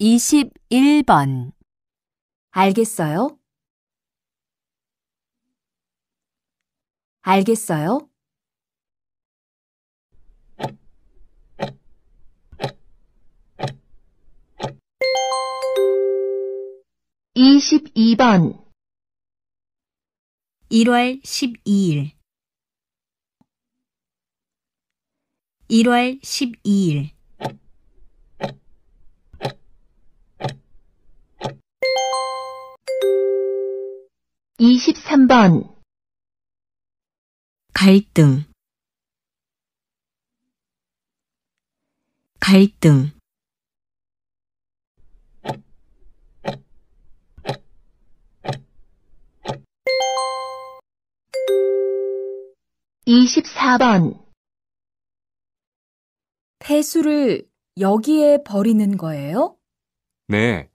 21번 알겠어요? 알겠어요? 이십번 1월 12일 1월 12일 23번 갈등 갈등 이십번 폐수를 여기에 버리는 거예요? 네.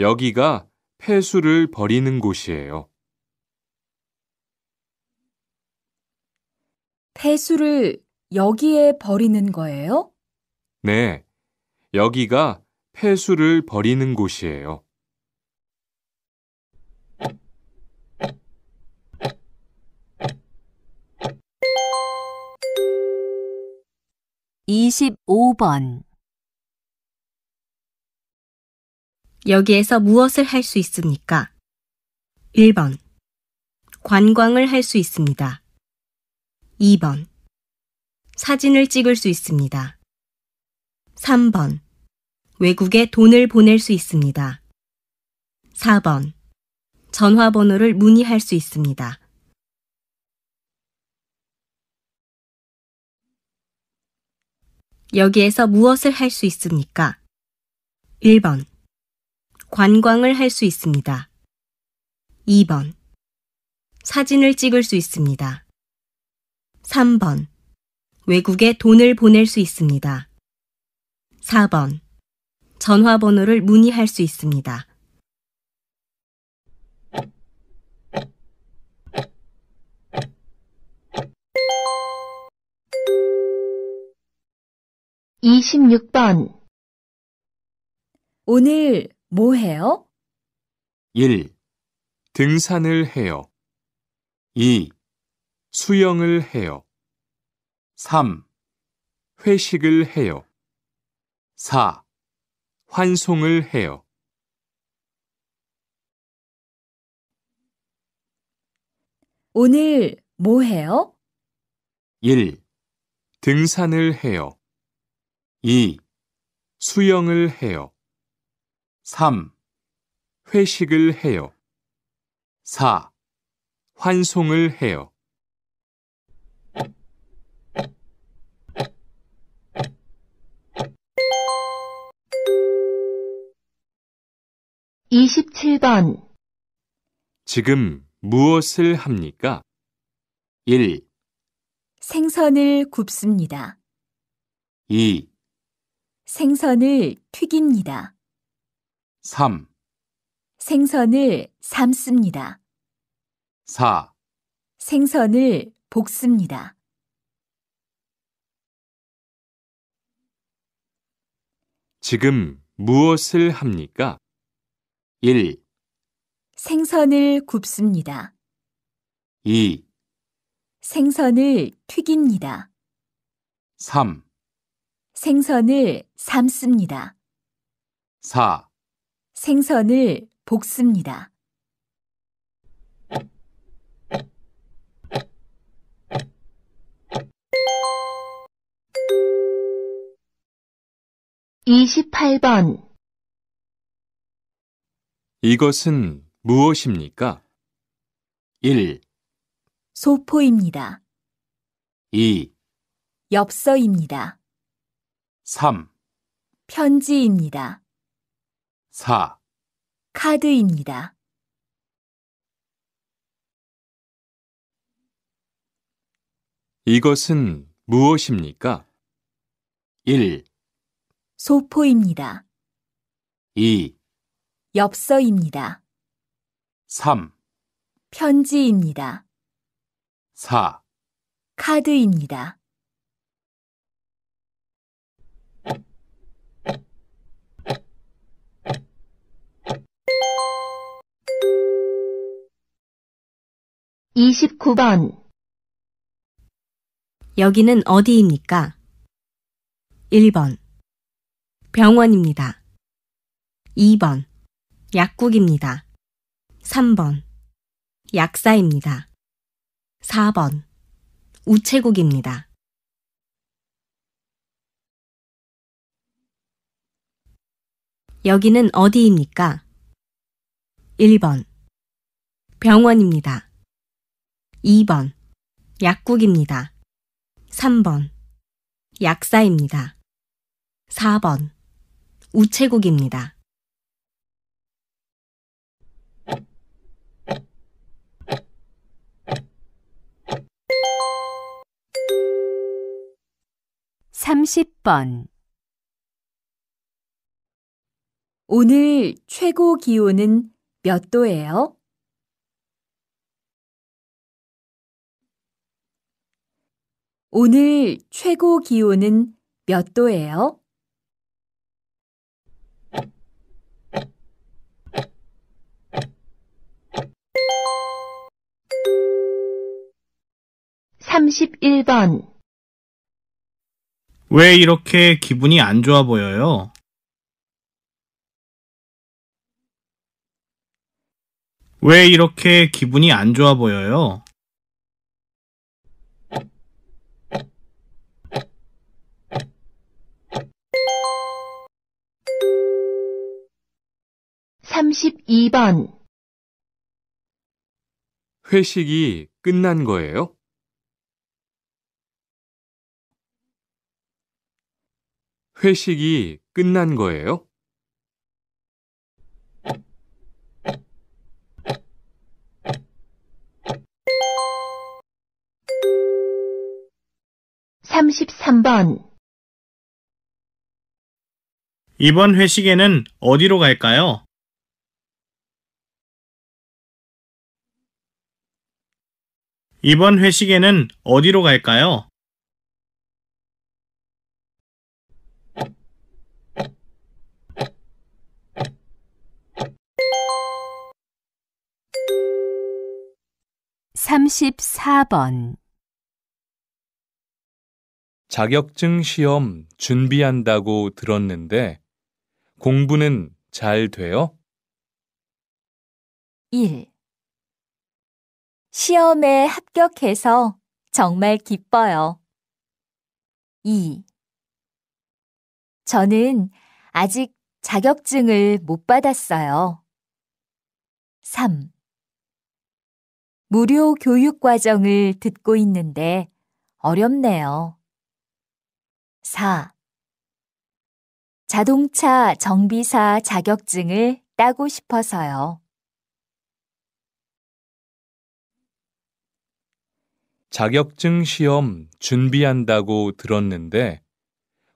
여기가 폐수를 버리는 곳이에요. 폐수를 여기에 버리는 거예요? 네. 여기가 폐수를 버리는 곳이에요. (25번) 여기에서 무엇을 할 수 있습니까? 1번. 관광을 할 수 있습니다. 2번. 사진을 찍을 수 있습니다. 3번. 외국에 돈을 보낼 수 있습니다. 4번. 전화번호를 문의할 수 있습니다. '여기에서 무엇을 할 수 있습니까? 1번. 관광을 할 수 있습니다. 2번. 사진을 찍을 수 있습니다. 3번. 외국에 돈을 보낼 수 있습니다. 4번. 전화번호를 문의할 수 있습니다. 26번 오늘 뭐 해요? 1. 등산을 해요. 2. 수영을 해요. 3. 회식을 해요. 4. 환송을 해요. '오늘 뭐 해요?' 1. 등산을 해요. 2. 수영을 해요. 3. 회식을 해요. 4. 환송을 해요. 27번 지금 무엇을 합니까? 1. 생선을 굽습니다. 2. 생선을 튀깁니다. 3 생선을 삶습니다. 4 생선을 볶습니다. 지금 무엇을 합니까? 1, 생선을 굽습니다. 2, 생선을 튀깁니다. 3, 생선을 삶습니다. 4 생선을 볶습니다. 이십번 이것은 무엇입니까? 1, 소포입니다. 2, 엽서입니다. 3 편지입니다. 4. 카드입니다. '이것은 무엇입니까?' 1, 소포입니다. 2, 엽서입니다. 3, 편지입니다. 4 카드입니다. 29번 여기는 어디입니까? 1번 병원입니다. 2번 약국입니다. 3번 약사입니다. 4번 우체국입니다. '여기는 어디입니까?' 1번 병원입니다. 2번. 약국입니다. 3번. 약사입니다. 4번. 우체국입니다. 30번 오늘 최고 기온은 몇 도예요? 오늘 최고 기온은 몇 도예요? 삼십번왜 이렇게 기분이 안 좋아 보여요? 왜 이렇게 기분이 안 좋아 보여요? 32번 회식이 끝난 거예요? 회식이 끝난 거예요? (33번) 이번 회식에는 어디로 갈까요? 이번 회식에는 어디로 갈까요? 삼십번 자격증 시험 준비한다고 들었는데 공부는 잘 돼요? 1. 시험에 합격해서 정말 기뻐요. 2. 저는 아직 자격증을 못 받았어요. 3. 무료 교육 과정을 듣고 있는데 어렵네요. 4. 자동차 정비사 자격증을 따고 싶어서요. 자격증 시험 준비한다고 들었는데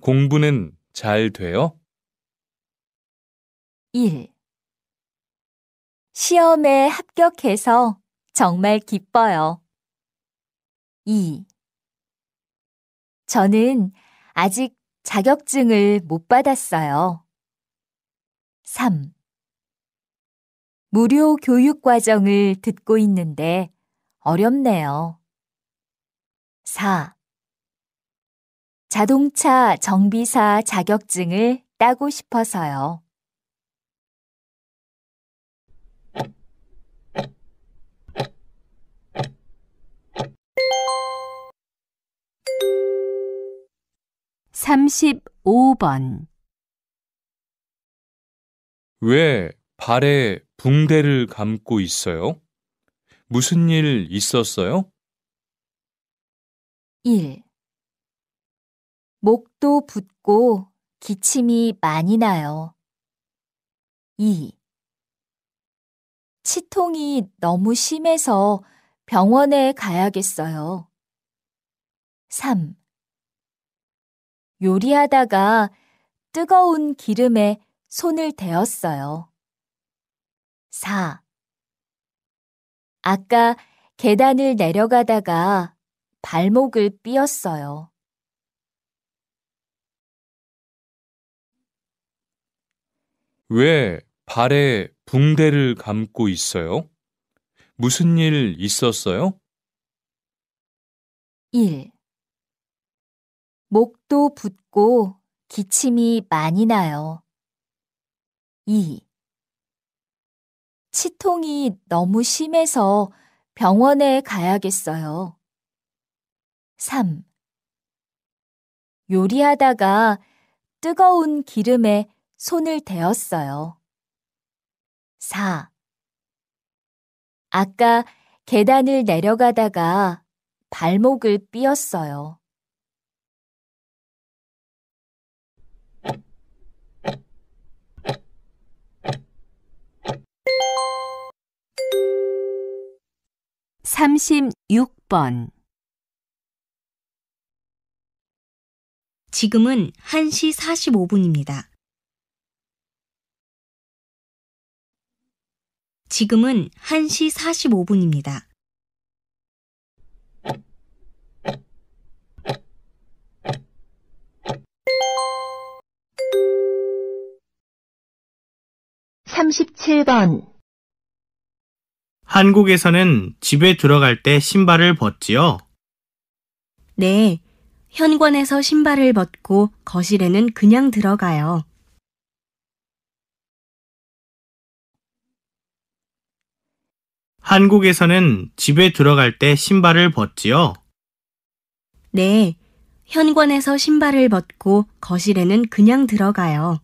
공부는 잘 돼요? 1. 시험에 합격해서 정말 기뻐요. 2. 저는 아직 자격증을 못 받았어요. 3. 무료 교육 과정을 듣고 있는데 어렵네요. 4. 자동차 정비사 자격증을 따고 싶어서요. 35번 왜 발에 붕대를 감고 있어요? 무슨 일 있었어요? 1. 목도 붓고 기침이 많이 나요. 2. 치통이 너무 심해서 병원에 가야겠어요. 3. 요리하다가 뜨거운 기름에 손을 대었어요. 4. 아까 계단을 내려가다가 발목을 삐었어요. '왜 발에 붕대를 감고 있어요? 무슨 일 있었어요?' 1. 목도 붓고 기침이 많이 나요. 2. 치통이 너무 심해서 병원에 가야겠어요. 3. 요리하다가 뜨거운 기름에 손을 대었어요. 4. 아까 계단을 내려가다가 발목을 삐었어요. 36번 지금은 1시 45분입니다. 지금은 1시 45분입니다. (37번) 한국에서는 집에 들어갈 때 신발을 벗지요? 네. 현관에서 신발을 벗고 거실에는 그냥 들어가요. 한국에서는 집에 들어갈 때 신발을 벗지요? 네. 현관에서 신발을 벗고 거실에는 그냥 들어가요.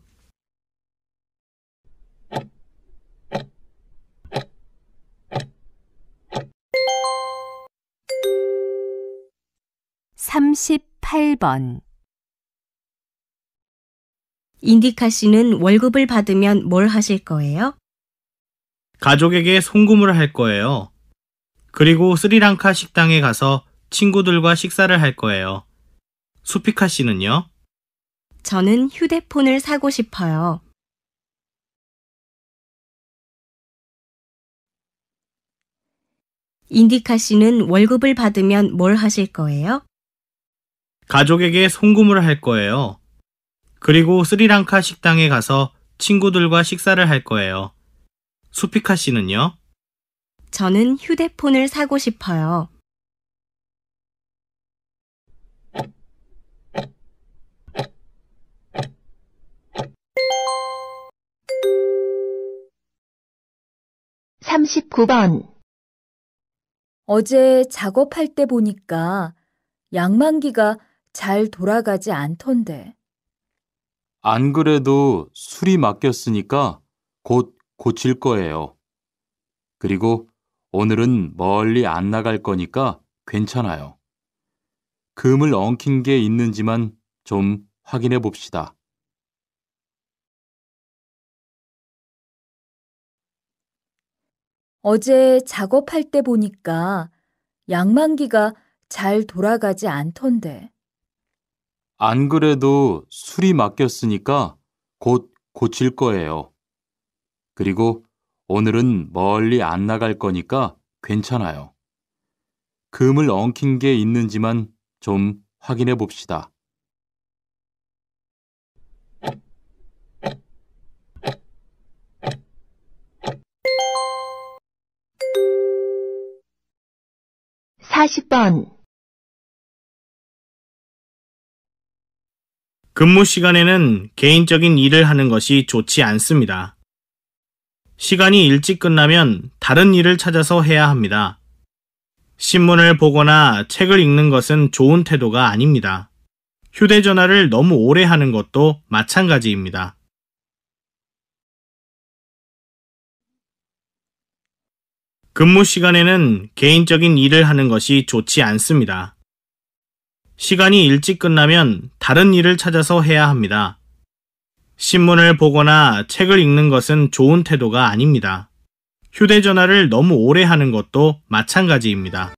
38번 인디카 씨는 월급을 받으면 뭘 하실 거예요? 가족에게 송금을 할 거예요. 그리고 스리랑카 식당에 가서 친구들과 식사를 할 거예요. 수피카 씨는요? 저는 휴대폰을 사고 싶어요. 인디카 씨는 월급을 받으면 뭘 하실 거예요? 가족에게 송금을 할 거예요. 그리고 스리랑카 식당에 가서 친구들과 식사를 할 거예요. 수피카 씨는요? 저는 휴대폰을 사고 싶어요. (39번) 어제 작업할 때 보니까 양만기가 잘 돌아가지 않던데. 안 그래도 술이 맡겼으니까 곧 고칠 거예요. 그리고 오늘은 멀리 안 나갈 거니까 괜찮아요. 금을 엉킨 게 있는지만 좀 확인해 봅시다. 어제 작업할 때 보니까 양만기가 잘 돌아가지 않던데. 안 그래도 술이 맡겼으니까곧 고칠 거예요. 그리고 오늘은 멀리 안 나갈 거니까 괜찮아요. 금을 엉킨 게 있는지만 좀 확인해 봅시다. 40번 근무 시간에는 개인적인 일을 하는 것이 좋지 않습니다. 시간이 일찍 끝나면 다른 일을 찾아서 해야 합니다. 신문을 보거나 책을 읽는 것은 좋은 태도가 아닙니다. 휴대전화를 너무 오래 하는 것도 마찬가지입니다. 근무 시간에는 개인적인 일을 하는 것이 좋지 않습니다. 시간이 일찍 끝나면 다른 일을 찾아서 해야 합니다. 신문을 보거나 책을 읽는 것은 좋은 태도가 아닙니다. 휴대전화를 너무 오래 하는 것도 마찬가지입니다.